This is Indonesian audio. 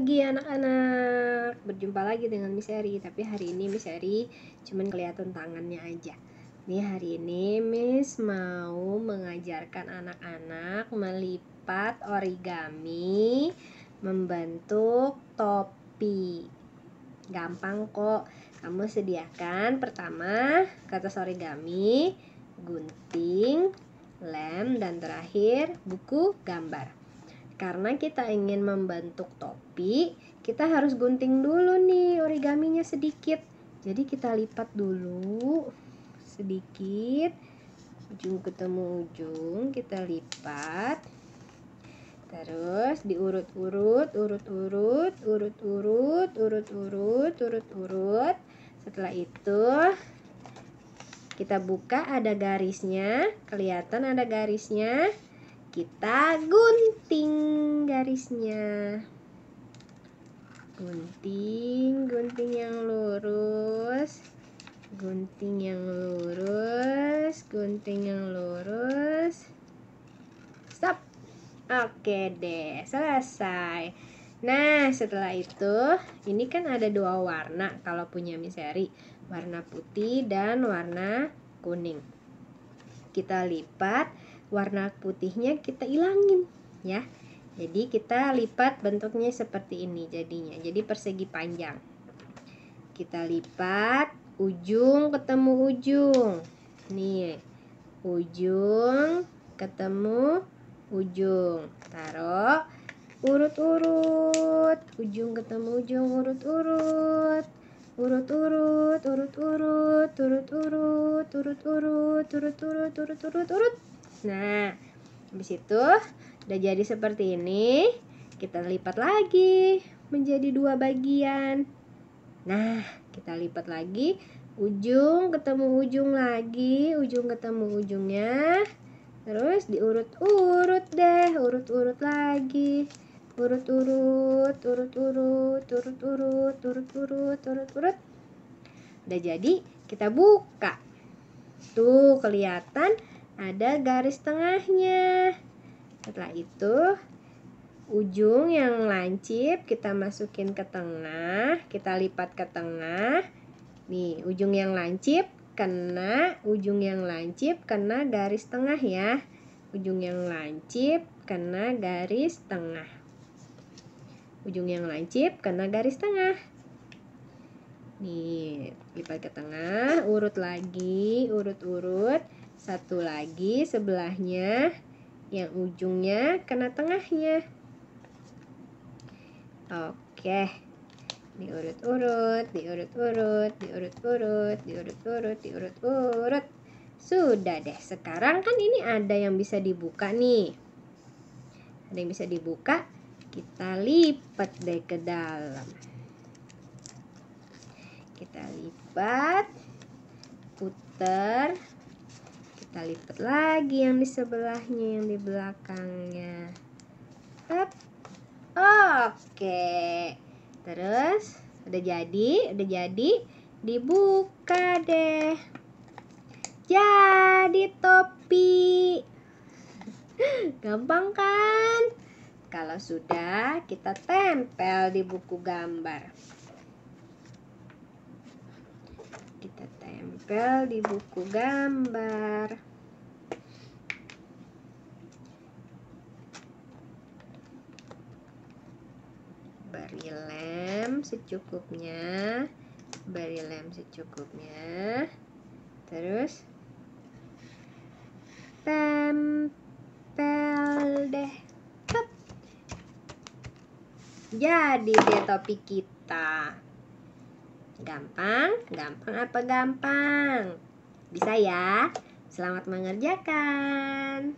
pagi anak-anak Berjumpa lagi dengan Miss Eri Tapi hari ini Miss Eri cuman kelihatan tangannya aja Nih hari ini Miss mau mengajarkan anak-anak melipat origami Membentuk topi Gampang kok Kamu sediakan pertama kertas origami Gunting, lem, dan terakhir buku gambar karena kita ingin membentuk topi, kita harus gunting dulu nih origaminya sedikit. Jadi kita lipat dulu sedikit ujung ketemu ujung, kita lipat. Terus diurut-urut, urut-urut, urut-urut, urut-urut, urut-urut. Setelah itu kita buka ada garisnya, kelihatan ada garisnya. Kita gunting garisnya gunting gunting yang lurus gunting yang lurus gunting yang lurus stop oke deh selesai nah setelah itu ini kan ada dua warna kalau punya miseri warna putih dan warna kuning kita lipat warna putihnya kita ilangin ya jadi kita lipat bentuknya seperti ini jadinya. Jadi persegi panjang. Kita lipat ujung ketemu ujung. Nih. Ujung ketemu ujung. Taruh urut-urut. Ujung ketemu ujung urut-urut. Urut-urut, urut-urut, urut-urut, urut-urut, urut-urut, urut-urut, urut. Nah, Habis itu udah jadi seperti ini, kita lipat lagi menjadi dua bagian. Nah, kita lipat lagi ujung ketemu ujung lagi, ujung ketemu ujungnya. Terus diurut-urut deh, urut-urut lagi. Urut-urut, urut-urut, urut-urut, urut-urut, urut-urut. Udah jadi, kita buka. Tuh kelihatan ada garis tengahnya. Setelah itu, ujung yang lancip kita masukin ke tengah, kita lipat ke tengah. Nih, ujung yang lancip kena, ujung yang lancip kena garis tengah ya. Ujung yang lancip kena garis tengah. Ujung yang lancip kena garis tengah. Nih, lipat ke tengah, urut lagi, urut-urut. Satu lagi sebelahnya yang ujungnya kena tengahnya. Oke. Diurut-urut, diurut-urut, diurut-urut, diurut-urut, diurut-urut. Sudah deh. Sekarang kan ini ada yang bisa dibuka nih. Ada yang bisa dibuka. Kita lipat deh ke dalam. Kita lipat, putar, kita lipat lagi yang di sebelahnya yang di belakangnya Up. oke terus udah jadi udah jadi dibuka deh jadi topi gampang kan kalau sudah kita tempel di buku gambar tempel di buku gambar. Beri lem secukupnya, beri lem secukupnya. Terus tempel deh. Hup. Jadi deh topi kita. Gampang? Gampang apa gampang? Bisa ya? Selamat mengerjakan.